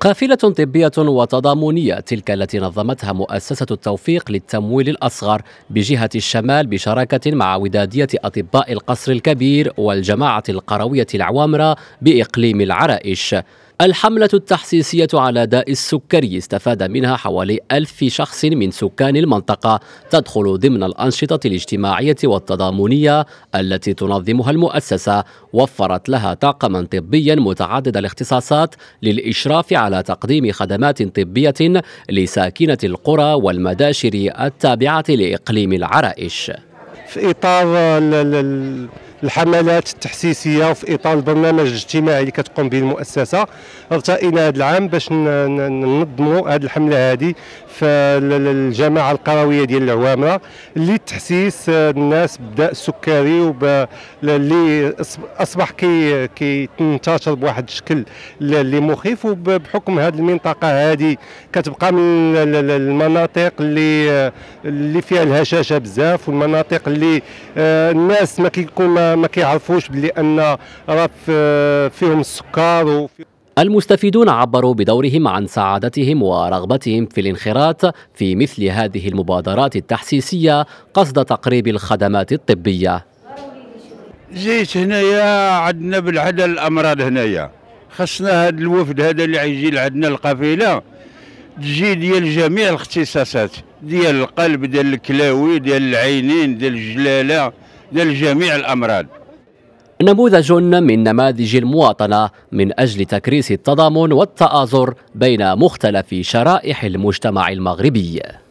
قافلة طبية وتضامنية تلك التي نظمتها مؤسسة التوفيق للتمويل الأصغر بجهة الشمال بشراكة مع ودادية أطباء القصر الكبير والجماعة القروية العوامرة بإقليم العرائش الحملة التحسيسية على داء السكري استفاد منها حوالي ألف شخص من سكان المنطقة تدخل ضمن الأنشطة الاجتماعية والتضامنية التي تنظمها المؤسسة وفرت لها طاقما طبيا متعدد الاختصاصات للإشراف على تقديم خدمات طبية لساكنة القرى والمداشر التابعة لإقليم العرائش في إطار الحملات التحسيسيه وفي اطار البرنامج الاجتماعي اللي كتقوم به المؤسسه ارتئينا هذا العام باش ننظموا هذه الحمله هذه في الجماعه القرويه ديال العوامره لتحسيس آه، الناس بداء السكري وب اللي اصبح كي كينتشر بواحد الشكل اللي مخيف وبحكم هذه المنطقه هذه كتبقى من المناطق اللي آه، اللي فيها الهشاشه بزاف والمناطق اللي آه، الناس ما كيكون ما كيعرفوش بلي ان راه فيهم السكر وفي المستفيدون عبروا بدورهم عن سعادتهم ورغبتهم في الانخراط في مثل هذه المبادرات التحسيسية قصد تقريب الخدمات الطبية جيت هنايا عندنا بالعدد الأمراض هنايا خصنا هذا الوفد هذا اللي يجي لعندنا القافلة تجي ديال جميع الاختصاصات ديال القلب ديال الكلاوي ديال العينين ديال الجلاله للجميع الأمراض نموذج من نماذج المواطنة من أجل تكريس التضامن والتآزر بين مختلف شرائح المجتمع المغربي